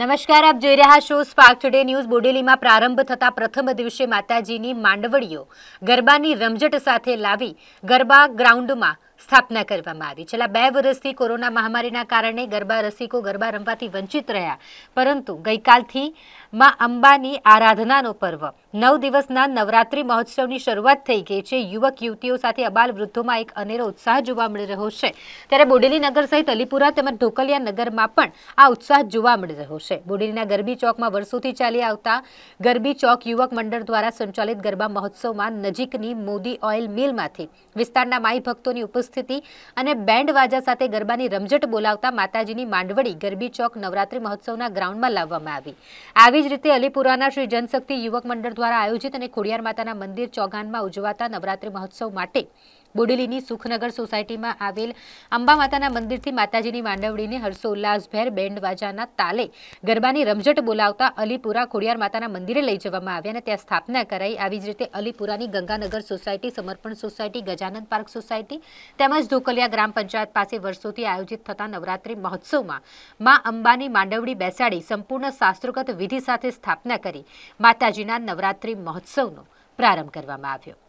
નમસ્કાર આપ જોઈ રહ્યા છો સ્પાર્ક ટુડે ન્યૂઝ બોડેલીમાં પ્રારંભ થતા પ્રથમ દિવસે માતાજીની માંડવડીઓ ગરબાની રમઝટ સાથે લાવી ગરબા ગ્રાઉન્ડમાં સ્થાપના કરવામાં આવી છેલ્લા બે વર્ષથી કોરોના મહામારીના કારણે ગરબા રસિકો ગરબા રમવાથી વંચિત રહ્યા પરંતુ ગઈકાલથી માં અંબાની આરાધનાનો પર્વ નવ દિવસના નવરાત્રી મહોત્સવની શરૂઆત થઈ ગઈ છે યુવક યુવતીઓ સાથે અબાલ વૃદ્ધોમાં એક અનેરો ઉત્સાહ જોવા મળી રહ્યો છે ત્યારે બોડેલી નગર સહિત અલીપુરા તેમજ ઢોકલિયા નગરમાં પણ આ ઉત્સાહ જોવા મળી રહ્યો છે બોડેલીના ગરબી ચોકમાં વર્ષોથી ચાલી આવતા ગરબી ચોક યુવક મંડળ દ્વારા સંચાલિત ગરબા મહોત્સવમાં નજીકની મોદી ઓઇલ મિલમાંથી વિસ્તારના માઈ ભક્તોની ઉપસ્થિતિ ઉપસ્થિતિ અને બેન્ડ વાજા સાથે ગરબાની રમઝટ બોલાવતા માતાજીની માંડવડી ગરબી ચોક નવરાત્રી મહોત્સવના ગ્રાઉન્ડમાં લાવવામાં આવી આવી જ રીતે અલીપુરાના શ્રી જનશક્તિ યુવક મંડળ દ્વારા આયોજિત અને ખોડિયાર માતાના મંદિર ચોગાનમાં ઉજવાતા નવરાત્રી મહોત્સવ માટે બોડેલીની સુખનગર સોસાયટીમાં આવેલ અંબા માતાના મંદિરથી માતાજીની માંડવડીને હર્ષોલ્લાસભેર બેન્ડ વાજાના તાલે ગરબાની રમઝટ બોલાવતા અલીપુરા ખોડિયાર માતાના મંદિરે લઈ જવામાં આવ્યા અને ત્યાં સ્થાપના કરાઈ આવી જ રીતે અલીપુરાની Ganganagar society Samarpan society Gajanand park society તેમજ ધોકલિયા ગ્રામ પંચાયત પાસે વર્ષોથી આયોજિત થતા નવરાત્રી મહોત્સવમાં મા અંબાની માંડવડી બેસાડી સંપૂર્ણ શાસ્ત્રોગત વિધિ સાથે સ્થાપના કરી માતાજીના નવરાત્રી મહોત્સવનો પ્રારંભ કરવામાં આવ્યો